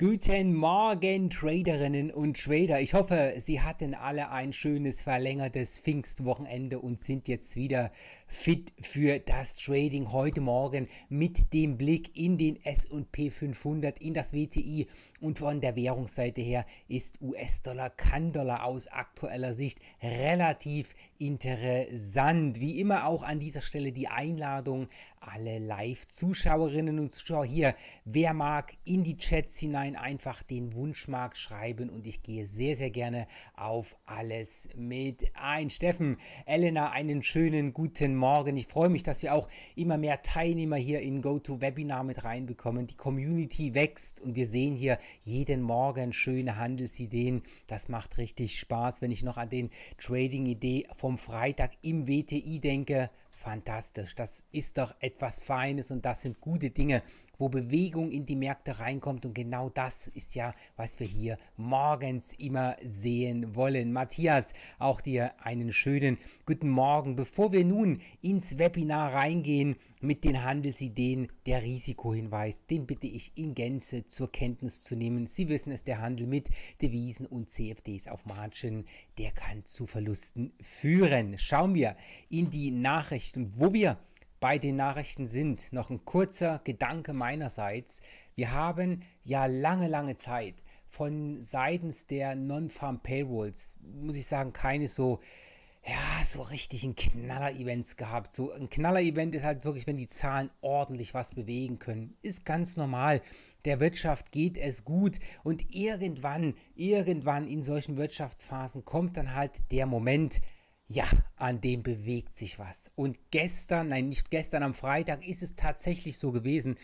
Guten Morgen, Traderinnen und Trader. Ich hoffe, Sie hatten alle ein schönes verlängertes Pfingstwochenende und sind jetzt wieder fit für das Trading heute Morgen mit dem Blick in den SP 500, in das WTI und von der Währungsseite her ist US-Dollar, Kann-Dollar aus aktueller Sicht relativ interessant. Wie immer auch an dieser Stelle die Einladung, alle Live-Zuschauerinnen und Zuschauer hier, wer mag, in die Chats hinein einfach den Wunschmarkt schreiben und ich gehe sehr, sehr gerne auf alles mit ein. Steffen, Elena, einen schönen guten Morgen. Ich freue mich, dass wir auch immer mehr Teilnehmer hier in GoToWebinar mit reinbekommen. Die Community wächst und wir sehen hier jeden Morgen schöne Handelsideen. Das macht richtig Spaß, wenn ich noch an den Trading-Idee vom vom Freitag im WTI denke, fantastisch. Das ist doch etwas Feines und das sind gute Dinge, wo Bewegung in die Märkte reinkommt. Und genau das ist ja, was wir hier morgens immer sehen wollen. Matthias, auch dir einen schönen guten Morgen. Bevor wir nun ins Webinar reingehen mit den Handelsideen, der Risikohinweis, den bitte ich in Gänze zur Kenntnis zu nehmen. Sie wissen es, der Handel mit Devisen und CFDs auf Margin, der kann zu Verlusten führen. Schauen wir in die Nachricht und wo wir bei den Nachrichten sind, noch ein kurzer Gedanke meinerseits. Wir haben ja lange, lange Zeit von seitens der Non-Farm Payrolls, muss ich sagen, keine so ja, so richtig ein Knaller-Events gehabt. So ein Knaller-Event ist halt wirklich, wenn die Zahlen ordentlich was bewegen können. Ist ganz normal. Der Wirtschaft geht es gut und irgendwann, irgendwann in solchen Wirtschaftsphasen kommt dann halt der Moment, ja, an dem bewegt sich was. Und gestern, nein, nicht gestern, am Freitag ist es tatsächlich so gewesen.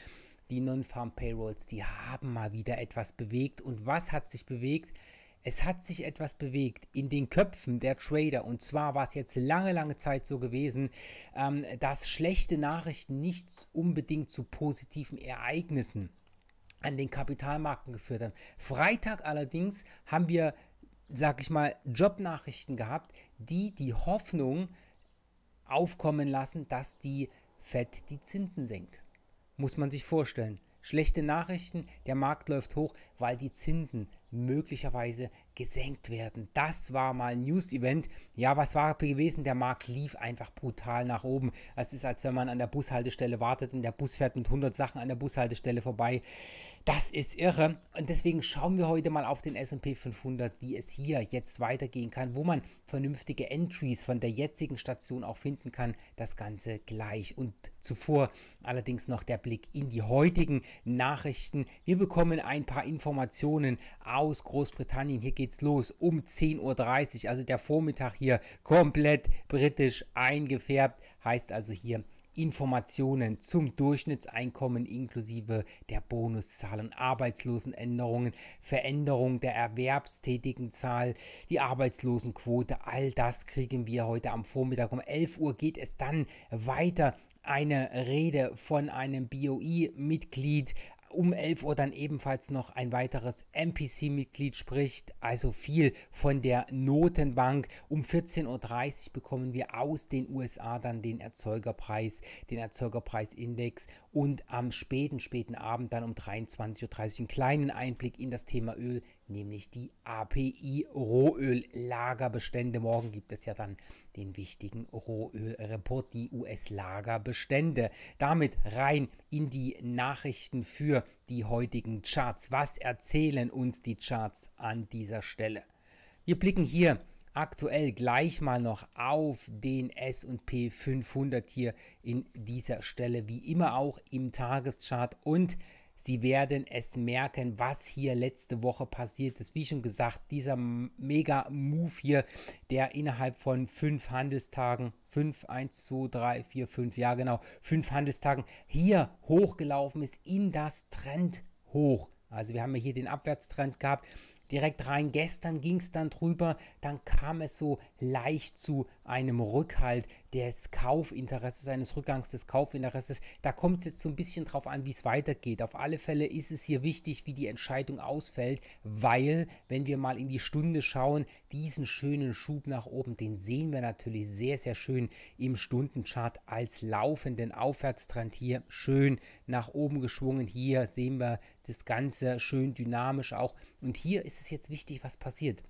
Die Non-Farm Payrolls, die haben mal wieder etwas bewegt. Und was hat sich bewegt? Es hat sich etwas bewegt in den Köpfen der Trader. Und zwar war es jetzt lange, lange Zeit so gewesen, ähm, dass schlechte Nachrichten nicht unbedingt zu positiven Ereignissen an den Kapitalmärkten geführt haben. Freitag allerdings haben wir sag ich mal, Jobnachrichten gehabt, die die Hoffnung aufkommen lassen, dass die Fed die Zinsen senkt. Muss man sich vorstellen. Schlechte Nachrichten, der Markt läuft hoch, weil die Zinsen möglicherweise gesenkt werden. Das war mal ein News-Event. Ja, was war gewesen? Der Markt lief einfach brutal nach oben. Es ist, als wenn man an der Bushaltestelle wartet und der Bus fährt mit 100 Sachen an der Bushaltestelle vorbei. Das ist irre. Und deswegen schauen wir heute mal auf den S&P 500, wie es hier jetzt weitergehen kann, wo man vernünftige Entries von der jetzigen Station auch finden kann. Das Ganze gleich. Und zuvor allerdings noch der Blick in die heutigen Nachrichten. Wir bekommen ein paar Informationen aus Großbritannien. Hier geht geht's los um 10.30 Uhr. Also der Vormittag hier komplett britisch eingefärbt. Heißt also hier Informationen zum Durchschnittseinkommen inklusive der Bonuszahlen, Arbeitslosenänderungen, Veränderung der erwerbstätigen Zahl, die Arbeitslosenquote, all das kriegen wir heute am Vormittag. Um 11 Uhr geht es dann weiter eine Rede von einem BOI-Mitglied, um 11 Uhr dann ebenfalls noch ein weiteres MPC-Mitglied spricht, also viel von der Notenbank. Um 14.30 Uhr bekommen wir aus den USA dann den Erzeugerpreis, den Erzeugerpreisindex und am späten, späten Abend dann um 23.30 Uhr einen kleinen Einblick in das Thema Öl nämlich die API Rohöllagerbestände. Morgen gibt es ja dann den wichtigen Rohölreport, die US-Lagerbestände. Damit rein in die Nachrichten für die heutigen Charts. Was erzählen uns die Charts an dieser Stelle? Wir blicken hier aktuell gleich mal noch auf den S&P 500 hier in dieser Stelle, wie immer auch im Tageschart und Sie werden es merken, was hier letzte Woche passiert ist. Wie schon gesagt, dieser Mega-Move hier, der innerhalb von fünf Handelstagen, fünf, eins, zwei, drei, vier, fünf, ja genau, fünf Handelstagen hier hochgelaufen ist in das Trend hoch. Also wir haben ja hier den Abwärtstrend gehabt direkt rein. Gestern ging es dann drüber, dann kam es so leicht zu einem Rückhalt des Kaufinteresses, eines Rückgangs des Kaufinteresses. Da kommt es jetzt so ein bisschen drauf an, wie es weitergeht. Auf alle Fälle ist es hier wichtig, wie die Entscheidung ausfällt, weil, wenn wir mal in die Stunde schauen, diesen schönen Schub nach oben, den sehen wir natürlich sehr, sehr schön im Stundenchart als laufenden Aufwärtstrend hier schön nach oben geschwungen. Hier sehen wir das Ganze schön dynamisch auch. Und hier ist es jetzt wichtig, was passiert.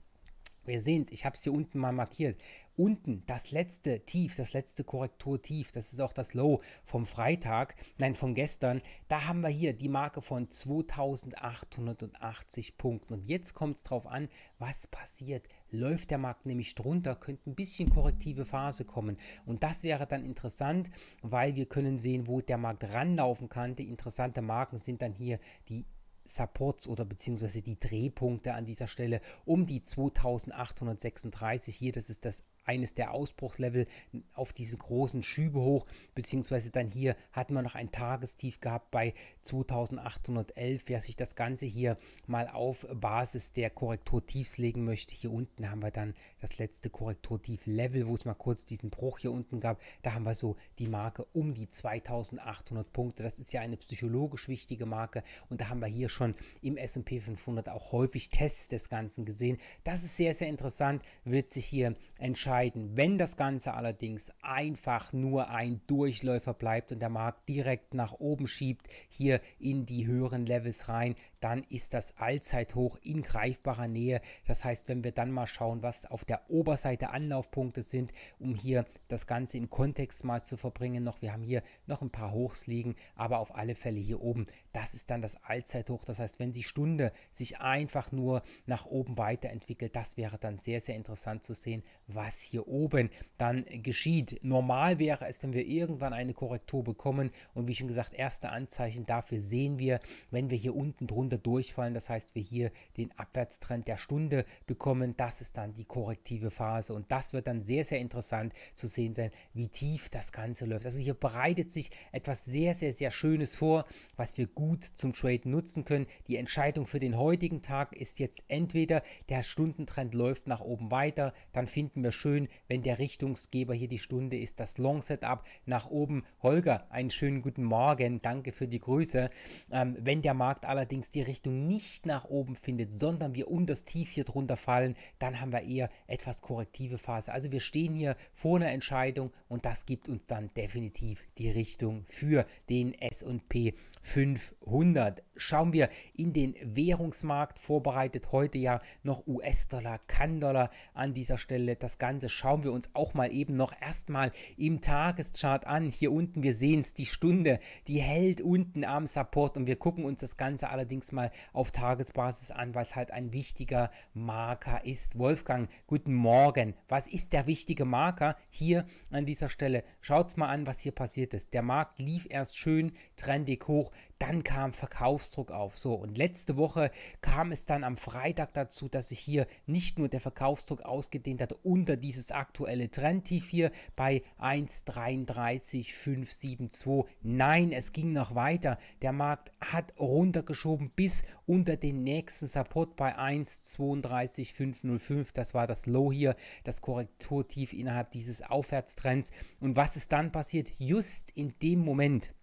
Wir sehen es, ich habe es hier unten mal markiert. Unten das letzte Tief, das letzte Korrekturtief, das ist auch das Low vom Freitag, nein, von gestern. Da haben wir hier die Marke von 2880 Punkten. Und jetzt kommt es drauf an, was passiert, läuft der Markt nämlich drunter, könnte ein bisschen korrektive Phase kommen. Und das wäre dann interessant, weil wir können sehen, wo der Markt ranlaufen kann. Die interessanten Marken sind dann hier die Supports oder beziehungsweise die Drehpunkte an dieser Stelle um die 2836 hier, das ist das eines der Ausbruchslevel auf diesen großen Schübe hoch, beziehungsweise dann hier hatten wir noch ein Tagestief gehabt bei 2811. Wer sich das Ganze hier mal auf Basis der Korrekturtiefs legen möchte, hier unten haben wir dann das letzte Korrekturtief-Level, wo es mal kurz diesen Bruch hier unten gab. Da haben wir so die Marke um die 2800 Punkte. Das ist ja eine psychologisch wichtige Marke und da haben wir hier schon im S&P 500 auch häufig Tests des Ganzen gesehen. Das ist sehr, sehr interessant, wird sich hier entscheiden entscheiden. Wenn das Ganze allerdings einfach nur ein Durchläufer bleibt und der Markt direkt nach oben schiebt, hier in die höheren Levels rein, dann ist das Allzeithoch in greifbarer Nähe. Das heißt, wenn wir dann mal schauen, was auf der Oberseite Anlaufpunkte sind, um hier das Ganze im Kontext mal zu verbringen, noch, wir haben hier noch ein paar Hochs liegen, aber auf alle Fälle hier oben, das ist dann das Allzeithoch. Das heißt, wenn die Stunde sich einfach nur nach oben weiterentwickelt, das wäre dann sehr, sehr interessant zu sehen, was hier oben dann geschieht. Normal wäre es, wenn wir irgendwann eine Korrektur bekommen und wie schon gesagt, erste Anzeichen dafür sehen wir, wenn wir hier unten drunter durchfallen, das heißt, wir hier den Abwärtstrend der Stunde bekommen, das ist dann die korrektive Phase und das wird dann sehr, sehr interessant zu sehen sein, wie tief das Ganze läuft. Also hier bereitet sich etwas sehr, sehr, sehr Schönes vor, was wir gut zum Traden nutzen können. Die Entscheidung für den heutigen Tag ist jetzt entweder der Stundentrend läuft nach oben weiter, dann finden wir schön schön, wenn der Richtungsgeber hier die Stunde ist, das Long Setup nach oben. Holger, einen schönen guten Morgen, danke für die Grüße. Ähm, wenn der Markt allerdings die Richtung nicht nach oben findet, sondern wir um das Tief hier drunter fallen, dann haben wir eher etwas korrektive Phase. Also wir stehen hier vor einer Entscheidung und das gibt uns dann definitiv die Richtung für den S&P 500. Schauen wir in den Währungsmarkt, vorbereitet heute ja noch US-Dollar, Kann-Dollar an dieser Stelle. Das Ganze Ganze schauen wir uns auch mal eben noch erstmal im Tageschart an. Hier unten, wir sehen es, die Stunde, die hält unten am Support und wir gucken uns das Ganze allerdings mal auf Tagesbasis an, weil es halt ein wichtiger Marker ist. Wolfgang, guten Morgen. Was ist der wichtige Marker hier an dieser Stelle? Schaut's mal an, was hier passiert ist. Der Markt lief erst schön trendig hoch. Dann kam Verkaufsdruck auf. So, und letzte Woche kam es dann am Freitag dazu, dass sich hier nicht nur der Verkaufsdruck ausgedehnt hat unter dieses aktuelle Trendtief hier bei 1,33572. Nein, es ging noch weiter. Der Markt hat runtergeschoben bis unter den nächsten Support bei 1,32505. Das war das Low hier, das Korrekturtief innerhalb dieses Aufwärtstrends. Und was ist dann passiert? Just in dem Moment,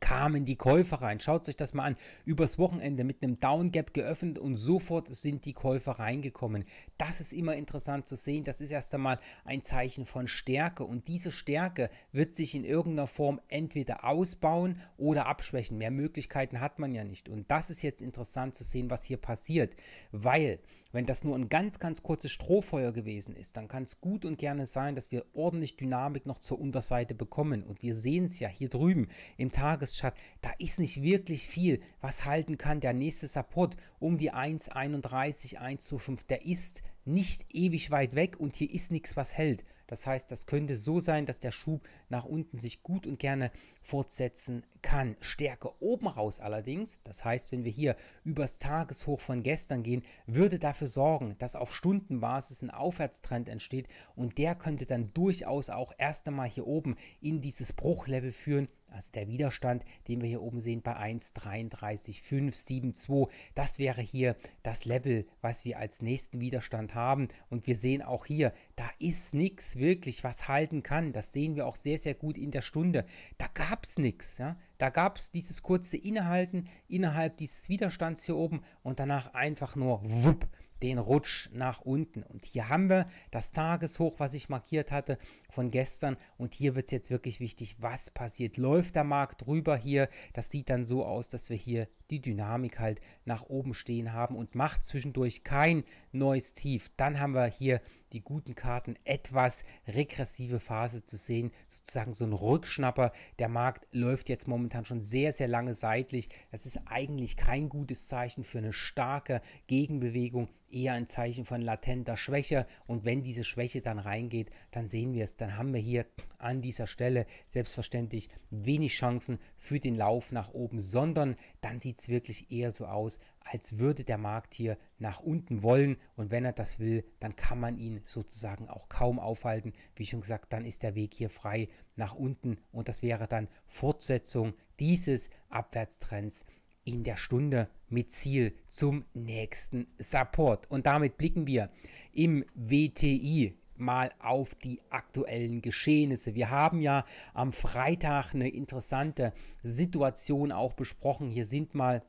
kamen die Käufer rein. Schaut euch das mal an. Übers Wochenende mit einem Down Gap geöffnet und sofort sind die Käufer reingekommen. Das ist immer interessant zu sehen. Das ist erst einmal ein Zeichen von Stärke und diese Stärke wird sich in irgendeiner Form entweder ausbauen oder abschwächen. Mehr Möglichkeiten hat man ja nicht. Und das ist jetzt interessant zu sehen, was hier passiert, weil wenn das nur ein ganz, ganz kurzes Strohfeuer gewesen ist, dann kann es gut und gerne sein, dass wir ordentlich Dynamik noch zur Unterseite bekommen. Und wir sehen es ja hier drüben im Tagesschatten. Da ist nicht wirklich viel, was halten kann. Der nächste Support um die 1,31, 1,25, der ist nicht ewig weit weg und hier ist nichts, was hält. Das heißt, das könnte so sein, dass der Schub nach unten sich gut und gerne fortsetzen kann. Stärke oben raus allerdings, das heißt, wenn wir hier übers Tageshoch von gestern gehen, würde dafür sorgen, dass auf Stundenbasis ein Aufwärtstrend entsteht und der könnte dann durchaus auch erst einmal hier oben in dieses Bruchlevel führen, also der Widerstand, den wir hier oben sehen bei 1,33,572, das wäre hier das Level, was wir als nächsten Widerstand haben. Und wir sehen auch hier, da ist nichts wirklich, was halten kann. Das sehen wir auch sehr, sehr gut in der Stunde. Da gab es nichts. Ja? Da gab es dieses kurze Innehalten innerhalb dieses Widerstands hier oben und danach einfach nur wupp den Rutsch nach unten. Und hier haben wir das Tageshoch, was ich markiert hatte von gestern. Und hier wird es jetzt wirklich wichtig, was passiert. Läuft der Markt drüber hier? Das sieht dann so aus, dass wir hier die Dynamik halt nach oben stehen haben und macht zwischendurch kein neues Tief. Dann haben wir hier die guten Karten, etwas regressive Phase zu sehen, sozusagen so ein Rückschnapper. Der Markt läuft jetzt momentan schon sehr, sehr lange seitlich. Das ist eigentlich kein gutes Zeichen für eine starke Gegenbewegung, eher ein Zeichen von latenter Schwäche. Und wenn diese Schwäche dann reingeht, dann sehen wir es. Dann haben wir hier an dieser Stelle selbstverständlich wenig Chancen für den Lauf nach oben, sondern dann sieht es wirklich eher so aus, als würde der Markt hier nach unten wollen. Und wenn er das will, dann kann man ihn sozusagen auch kaum aufhalten. Wie schon gesagt, dann ist der Weg hier frei nach unten. Und das wäre dann Fortsetzung dieses Abwärtstrends in der Stunde mit Ziel zum nächsten Support. Und damit blicken wir im WTI, mal auf die aktuellen Geschehnisse. Wir haben ja am Freitag eine interessante Situation auch besprochen. Hier sind mal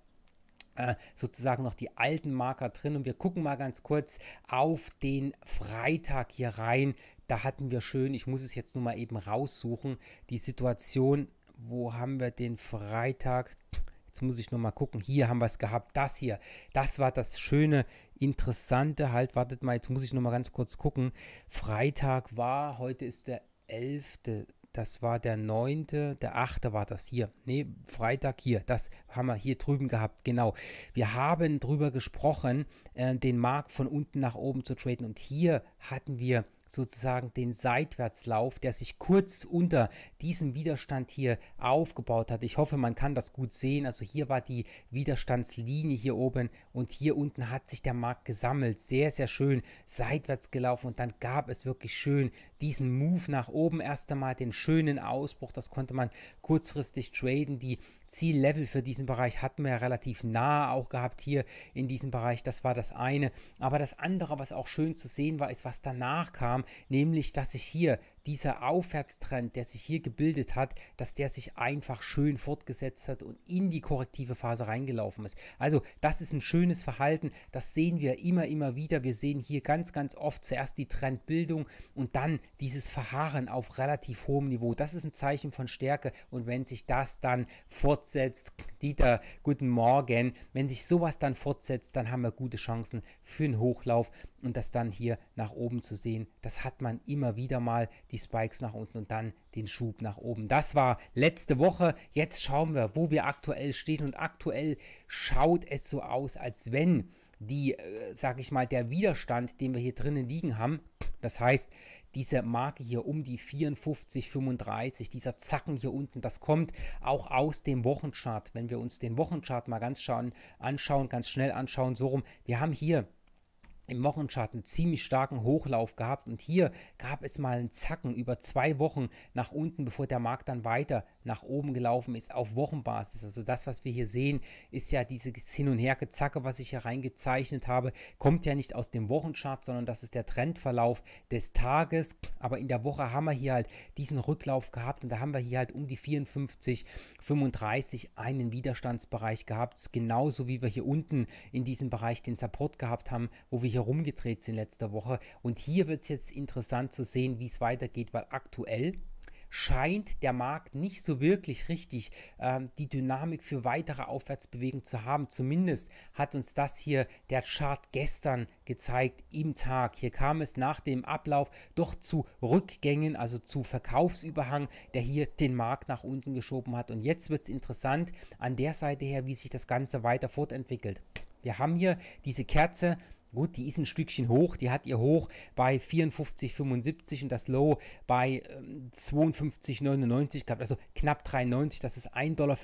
äh, sozusagen noch die alten Marker drin. Und wir gucken mal ganz kurz auf den Freitag hier rein. Da hatten wir schön, ich muss es jetzt nur mal eben raussuchen, die Situation, wo haben wir den Freitag? Jetzt muss ich nur mal gucken. Hier haben wir es gehabt. Das hier, das war das schöne, interessante halt. Wartet mal, jetzt muss ich nur mal ganz kurz gucken. Freitag war, heute ist der 11 das war der 9., der 8. war das hier. Nee, Freitag hier. Das haben wir hier drüben gehabt, genau. Wir haben drüber gesprochen, äh, den Markt von unten nach oben zu traden. Und hier hatten wir sozusagen den Seitwärtslauf, der sich kurz unter diesem Widerstand hier aufgebaut hat. Ich hoffe, man kann das gut sehen. Also hier war die Widerstandslinie hier oben und hier unten hat sich der Markt gesammelt. Sehr, sehr schön seitwärts gelaufen und dann gab es wirklich schön diesen Move nach oben. Erst einmal den schönen Ausbruch, das konnte man kurzfristig traden. Die Ziellevel für diesen Bereich hatten wir ja relativ nah auch gehabt hier in diesem Bereich. Das war das eine. Aber das andere, was auch schön zu sehen war, ist, was danach kam nahm, nämlich dass ich hier dieser Aufwärtstrend, der sich hier gebildet hat, dass der sich einfach schön fortgesetzt hat und in die korrektive Phase reingelaufen ist. Also das ist ein schönes Verhalten, das sehen wir immer, immer wieder. Wir sehen hier ganz, ganz oft zuerst die Trendbildung und dann dieses Verharren auf relativ hohem Niveau. Das ist ein Zeichen von Stärke und wenn sich das dann fortsetzt, Dieter, guten Morgen, wenn sich sowas dann fortsetzt, dann haben wir gute Chancen für einen Hochlauf und das dann hier nach oben zu sehen. Das hat man immer wieder mal. Die die Spikes nach unten und dann den Schub nach oben. Das war letzte Woche. Jetzt schauen wir, wo wir aktuell stehen. Und aktuell schaut es so aus, als wenn die, äh, sag ich mal, der Widerstand, den wir hier drinnen liegen haben, das heißt, diese Marke hier um die 54, 35, dieser Zacken hier unten, das kommt auch aus dem Wochenchart. Wenn wir uns den Wochenchart mal ganz schauen, anschauen, ganz schnell anschauen, so rum. Wir haben hier im Wochenschatten ziemlich starken Hochlauf gehabt und hier gab es mal einen Zacken über zwei Wochen nach unten, bevor der Markt dann weiter nach oben gelaufen ist auf Wochenbasis. Also das, was wir hier sehen, ist ja dieses Hin- und Hergezacke, was ich hier reingezeichnet habe, kommt ja nicht aus dem Wochenchart, sondern das ist der Trendverlauf des Tages. Aber in der Woche haben wir hier halt diesen Rücklauf gehabt und da haben wir hier halt um die 54, 35 einen Widerstandsbereich gehabt. Genauso wie wir hier unten in diesem Bereich den Support gehabt haben, wo wir hier rumgedreht sind letzte Woche. Und hier wird es jetzt interessant zu sehen, wie es weitergeht, weil aktuell scheint der Markt nicht so wirklich richtig ähm, die Dynamik für weitere Aufwärtsbewegung zu haben. Zumindest hat uns das hier der Chart gestern gezeigt im Tag. Hier kam es nach dem Ablauf doch zu Rückgängen, also zu Verkaufsüberhang, der hier den Markt nach unten geschoben hat. Und jetzt wird es interessant an der Seite her, wie sich das Ganze weiter fortentwickelt. Wir haben hier diese Kerze Gut, die ist ein Stückchen hoch. Die hat ihr Hoch bei 54,75 und das Low bei 52,99 ähm, gehabt. Also knapp 93. Das ist 1,75 Dollar,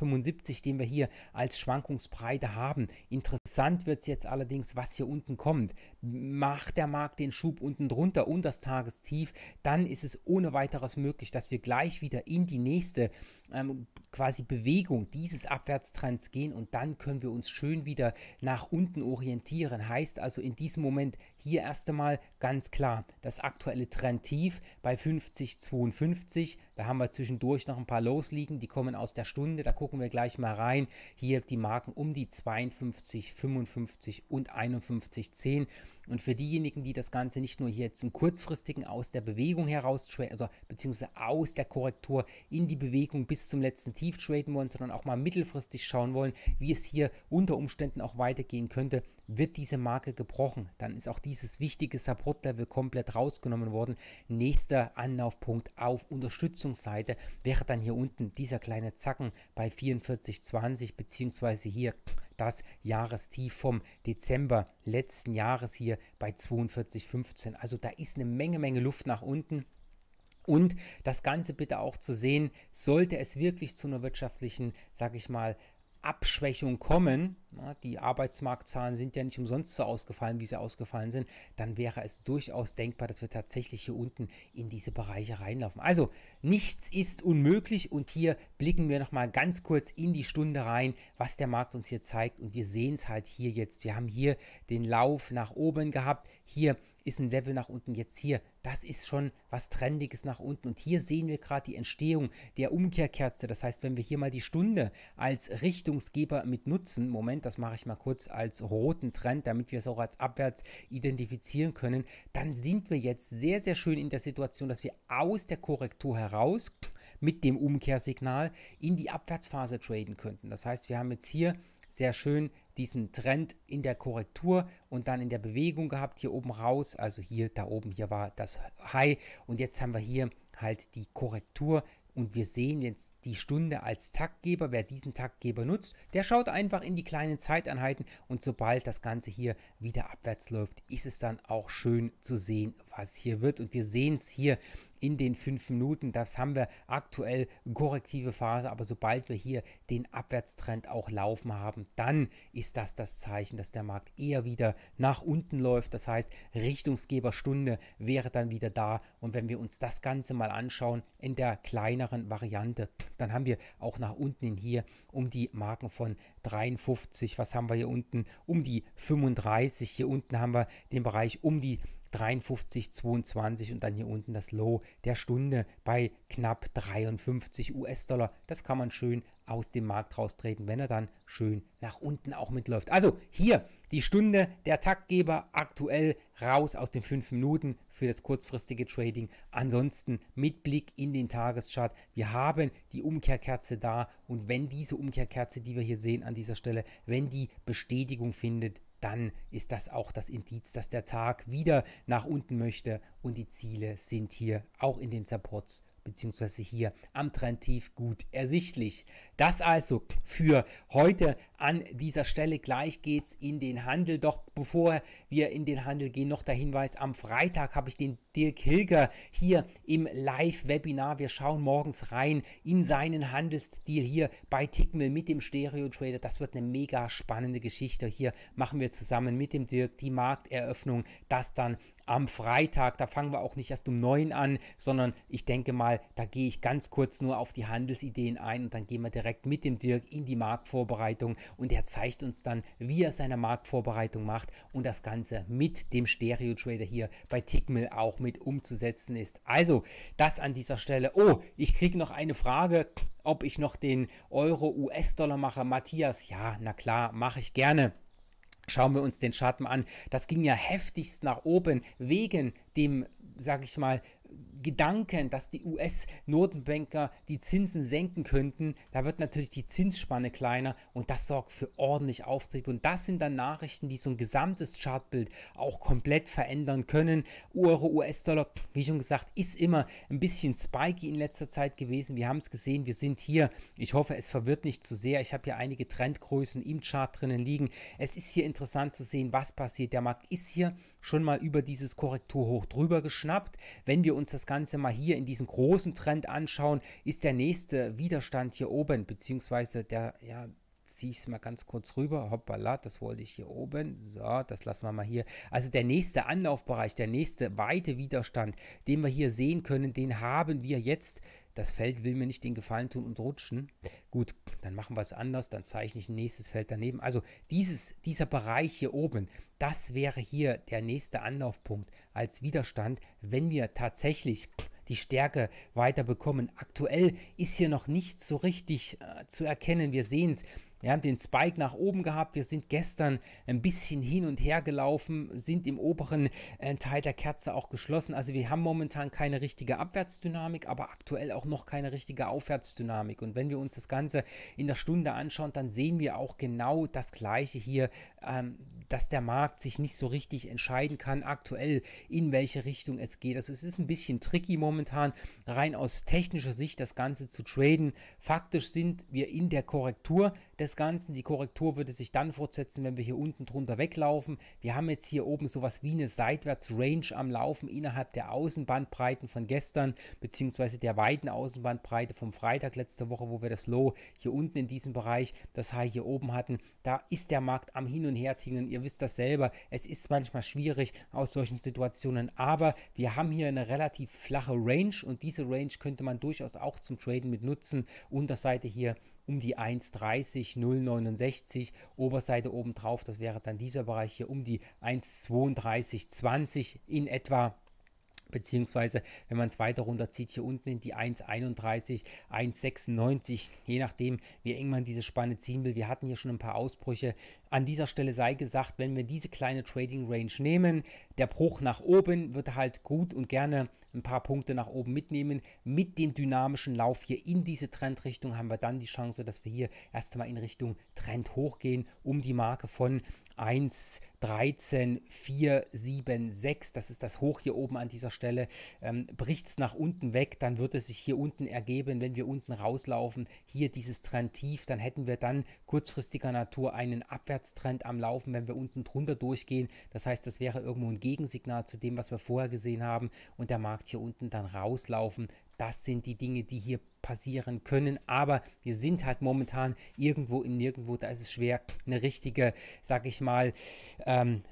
den wir hier als Schwankungsbreite haben. Interessant wird es jetzt allerdings, was hier unten kommt macht der Markt den Schub unten drunter und das Tagestief, dann ist es ohne weiteres möglich, dass wir gleich wieder in die nächste ähm, quasi Bewegung dieses Abwärtstrends gehen und dann können wir uns schön wieder nach unten orientieren. Heißt also in diesem Moment hier erst einmal ganz klar das aktuelle Trendtief bei 50,52. Da haben wir zwischendurch noch ein paar Lows liegen, die kommen aus der Stunde. Da gucken wir gleich mal rein. Hier die Marken um die 52, 55 und 51,10. Und für diejenigen, die das Ganze nicht nur hier zum kurzfristigen aus der Bewegung heraus, also beziehungsweise aus der Korrektur in die Bewegung bis zum letzten Tief traden wollen, sondern auch mal mittelfristig schauen wollen, wie es hier unter Umständen auch weitergehen könnte, wird diese Marke gebrochen, dann ist auch dieses wichtige Support-Level komplett rausgenommen worden. Nächster Anlaufpunkt auf Unterstützungsseite wäre dann hier unten dieser kleine Zacken bei 44,20 beziehungsweise hier das Jahrestief vom Dezember letzten Jahres hier bei 42,15. Also da ist eine Menge, Menge Luft nach unten. Und das Ganze bitte auch zu sehen, sollte es wirklich zu einer wirtschaftlichen, sag ich mal, Abschwächung kommen, na, ne, die Arbeitsmarktzahlen sind ja nicht umsonst so ausgefallen, wie sie ausgefallen sind, dann wäre es durchaus denkbar, dass wir tatsächlich hier unten in diese Bereiche reinlaufen. Also nichts ist unmöglich und hier blicken wir nochmal ganz kurz in die Stunde rein, was der Markt uns hier zeigt und wir sehen es halt hier jetzt. Wir haben hier den Lauf nach oben gehabt, hier ist ein Level nach unten. Jetzt hier, das ist schon was Trendiges nach unten. Und hier sehen wir gerade die Entstehung der Umkehrkerze. Das heißt, wenn wir hier mal die Stunde als Richtungsgeber mit nutzen, Moment, das mache ich mal kurz als roten Trend, damit wir es auch als abwärts identifizieren können, dann sind wir jetzt sehr, sehr schön in der Situation, dass wir aus der Korrektur heraus mit dem Umkehrsignal in die Abwärtsphase traden könnten. Das heißt, wir haben jetzt hier sehr schön diesen Trend in der Korrektur und dann in der Bewegung gehabt, hier oben raus, also hier, da oben, hier war das High und jetzt haben wir hier halt die Korrektur und wir sehen jetzt die Stunde als Taktgeber. Wer diesen Taktgeber nutzt, der schaut einfach in die kleinen Zeiteinheiten und sobald das Ganze hier wieder abwärts läuft, ist es dann auch schön zu sehen, was hier wird. Und wir sehen es hier in den fünf Minuten. Das haben wir aktuell korrektive Phase, aber sobald wir hier den Abwärtstrend auch laufen haben, dann ist das das Zeichen, dass der Markt eher wieder nach unten läuft. Das heißt, Richtungsgeberstunde wäre dann wieder da. Und wenn wir uns das Ganze mal anschauen in der kleineren Variante, dann haben wir auch nach unten in hier um die Marken von 53. Was haben wir hier unten? Um die 35. Hier unten haben wir den Bereich um die 53,22 und dann hier unten das Low der Stunde bei knapp 53 US-Dollar. Das kann man schön aus dem Markt raustreten, wenn er dann schön nach unten auch mitläuft. Also hier die Stunde der Taktgeber aktuell raus aus den 5 Minuten für das kurzfristige Trading. Ansonsten mit Blick in den Tageschart. Wir haben die Umkehrkerze da und wenn diese Umkehrkerze, die wir hier sehen an dieser Stelle, wenn die Bestätigung findet, dann ist das auch das Indiz, dass der Tag wieder nach unten möchte und die Ziele sind hier auch in den Supports bzw. hier am Trendtief gut ersichtlich. Das also für heute an dieser Stelle. Gleich geht's in den Handel. Doch bevor wir in den Handel gehen, noch der Hinweis: Am Freitag habe ich den Dirk Hilger hier im Live-Webinar. Wir schauen morgens rein in seinen Handelsstil hier bei Tickmill mit dem Stereo Trader. Das wird eine mega spannende Geschichte. Hier machen wir zusammen mit dem Dirk die Markteröffnung. Das dann am Freitag. Da fangen wir auch nicht erst um neun an, sondern ich denke mal, da gehe ich ganz kurz nur auf die Handelsideen ein und dann gehen wir direkt direkt mit dem Dirk in die Marktvorbereitung und er zeigt uns dann, wie er seine Marktvorbereitung macht und das Ganze mit dem Stereo Trader hier bei Tickmill auch mit umzusetzen ist. Also, das an dieser Stelle. Oh, ich kriege noch eine Frage, ob ich noch den Euro-US-Dollar mache. Matthias, ja, na klar, mache ich gerne. Schauen wir uns den Schatten an. Das ging ja heftigst nach oben wegen dem, sage ich mal, Gedanken, dass die US-Notenbanker die Zinsen senken könnten, da wird natürlich die Zinsspanne kleiner und das sorgt für ordentlich Auftrieb. Und das sind dann Nachrichten, die so ein gesamtes Chartbild auch komplett verändern können. Euro, US-Dollar, wie schon gesagt, ist immer ein bisschen spiky in letzter Zeit gewesen. Wir haben es gesehen, wir sind hier. Ich hoffe, es verwirrt nicht zu sehr. Ich habe hier einige Trendgrößen im Chart drinnen liegen. Es ist hier interessant zu sehen, was passiert. Der Markt ist hier schon mal über dieses Korrekturhoch drüber geschnappt. Wenn wir uns das Ganze mal hier in diesem großen Trend anschauen, ist der nächste Widerstand hier oben, beziehungsweise der, ja, ziehe ich es mal ganz kurz rüber. Hoppala, das wollte ich hier oben. So, das lassen wir mal hier. Also der nächste Anlaufbereich, der nächste weite Widerstand, den wir hier sehen können, den haben wir jetzt. Das Feld will mir nicht den Gefallen tun und rutschen. Gut, dann machen wir es anders, dann zeichne ich ein nächstes Feld daneben. Also dieses, dieser Bereich hier oben, das wäre hier der nächste Anlaufpunkt als Widerstand, wenn wir tatsächlich die Stärke weiter bekommen. Aktuell ist hier noch nichts so richtig äh, zu erkennen. Wir sehen es. Wir haben den Spike nach oben gehabt. Wir sind gestern ein bisschen hin und her gelaufen, sind im oberen äh, Teil der Kerze auch geschlossen. Also wir haben momentan keine richtige Abwärtsdynamik, aber aktuell auch noch keine richtige Aufwärtsdynamik. Und wenn wir uns das Ganze in der Stunde anschauen, dann sehen wir auch genau das Gleiche hier, ähm, dass der Markt sich nicht so richtig entscheiden kann aktuell, in welche Richtung es geht. Also es ist ein bisschen tricky momentan, rein aus technischer Sicht das Ganze zu traden. Faktisch sind wir in der Korrektur des Ganzen. Die Korrektur würde sich dann fortsetzen, wenn wir hier unten drunter weglaufen. Wir haben jetzt hier oben sowas wie eine Seitwärtsrange am Laufen innerhalb der Außenbandbreiten von gestern, beziehungsweise der weiten Außenbandbreite vom Freitag letzte Woche, wo wir das Low hier unten in diesem Bereich, das High hier oben hatten. Da ist der Markt am Hin- und Her Hertingeln. Ihr wisst das selber. Es ist manchmal schwierig aus solchen Situationen, aber wir haben hier eine relativ flache Range und diese Range könnte man durchaus auch zum Traden mit nutzen. Unterseite hier um die 1,30,069, Oberseite oben drauf, das wäre dann dieser Bereich hier um die 1,32,20 in etwa. Beziehungsweise, wenn man es weiter runterzieht, hier unten in die 1,31, 1,96, je nachdem, wie eng man diese Spanne ziehen will. Wir hatten hier schon ein paar Ausbrüche. An dieser Stelle sei gesagt, wenn wir diese kleine Trading Range nehmen, der Bruch nach oben wird halt gut und gerne ein paar Punkte nach oben mitnehmen. Mit dem dynamischen Lauf hier in diese Trendrichtung haben wir dann die Chance, dass wir hier erst einmal in Richtung Trend hochgehen, um die Marke von 1, 13, 4, 7, 6, das ist das Hoch hier oben an dieser Stelle, ähm, bricht es nach unten weg, dann wird es sich hier unten ergeben, wenn wir unten rauslaufen, hier dieses Trend tief, dann hätten wir dann kurzfristiger Natur einen Abwärtstrend am Laufen, wenn wir unten drunter durchgehen, das heißt, das wäre irgendwo ein Gegensignal zu dem, was wir vorher gesehen haben und der Markt hier unten dann rauslaufen, das sind die Dinge, die hier passieren können. Aber wir sind halt momentan irgendwo in nirgendwo. Da ist es schwer, eine richtige, sag ich mal, ähm,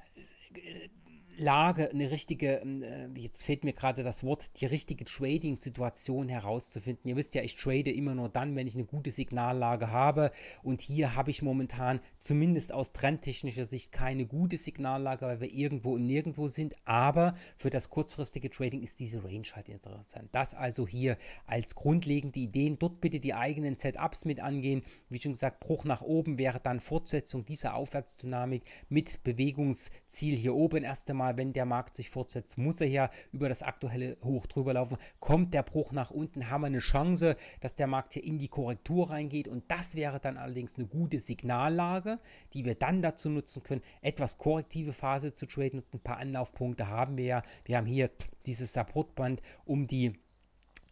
Lage, eine richtige, ähm, äh, jetzt fehlt mir gerade das Wort, die richtige Trading-Situation herauszufinden. Ihr wisst ja, ich trade immer nur dann, wenn ich eine gute Signallage habe. Und hier habe ich momentan zumindest aus trendtechnischer Sicht keine gute Signallage, weil wir irgendwo im Nirgendwo sind. Aber für das kurzfristige Trading ist diese Range halt interessant. Das also hier als grundlegende Ideen. Dort bitte die eigenen Setups mit angehen. Wie schon gesagt, Bruch nach oben wäre dann Fortsetzung dieser Aufwärtsdynamik mit Bewegungsziel hier oben erst einmal mal, wenn der Markt sich fortsetzt, muss er ja über das aktuelle Hoch drüber laufen. Kommt der Bruch nach unten, haben wir eine Chance, dass der Markt hier in die Korrektur reingeht. Und das wäre dann allerdings eine gute Signallage, die wir dann dazu nutzen können, etwas korrektive Phase zu traden. Und ein paar Anlaufpunkte haben wir ja. Wir haben hier dieses Supportband um die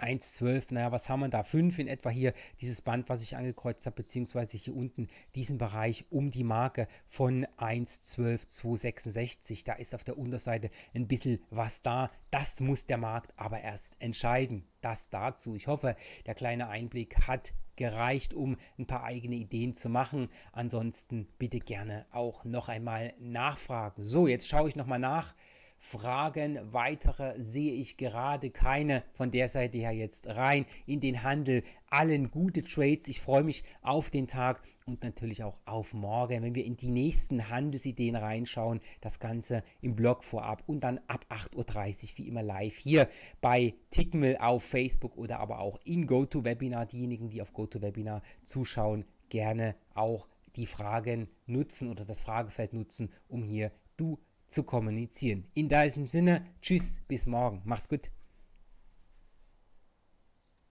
1,12, naja, was haben wir da? 5 in etwa hier, dieses Band, was ich angekreuzt habe, beziehungsweise hier unten diesen Bereich um die Marke von 1,12, 266. Da ist auf der Unterseite ein bisschen was da. Das muss der Markt aber erst entscheiden. Das dazu. Ich hoffe, der kleine Einblick hat gereicht, um ein paar eigene Ideen zu machen. Ansonsten bitte gerne auch noch einmal nachfragen. So, jetzt schaue ich nochmal nach. Fragen. Weitere sehe ich gerade keine von der Seite her jetzt rein in den Handel. Allen gute Trades. Ich freue mich auf den Tag und natürlich auch auf morgen, wenn wir in die nächsten Handelsideen reinschauen. Das Ganze im Blog vorab und dann ab 8.30 Uhr wie immer live hier bei Tickmill auf Facebook oder aber auch in GoToWebinar. Diejenigen, die auf GoToWebinar zuschauen, gerne auch die Fragen nutzen oder das Fragefeld nutzen, um hier du zu kommunizieren. In diesem Sinne, tschüss, bis morgen. Macht's gut.